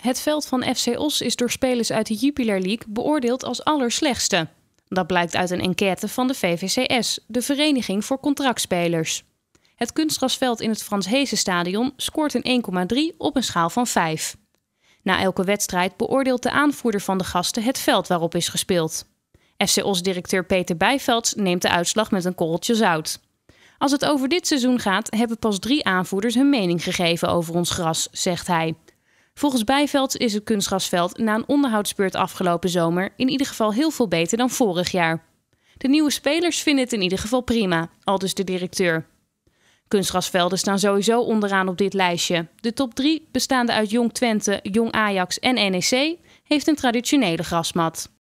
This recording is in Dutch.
Het veld van FC Os is door spelers uit de Jupiler League beoordeeld als allerslechtste. Dat blijkt uit een enquête van de VVCS, de Vereniging voor Contractspelers. Het kunstgrasveld in het Frans Heese Stadion scoort een 1,3 op een schaal van 5. Na elke wedstrijd beoordeelt de aanvoerder van de gasten het veld waarop is gespeeld. FC Os-directeur Peter Bijvelds neemt de uitslag met een korreltje zout. Als het over dit seizoen gaat, hebben pas drie aanvoerders hun mening gegeven over ons gras, zegt hij. Volgens Bijvelds is het kunstgrasveld na een onderhoudsbeurt afgelopen zomer in ieder geval heel veel beter dan vorig jaar. De nieuwe spelers vinden het in ieder geval prima, aldus de directeur. Kunstgrasvelden staan sowieso onderaan op dit lijstje. De top 3, bestaande uit Jong Twente, Jong Ajax en NEC, heeft een traditionele grasmat.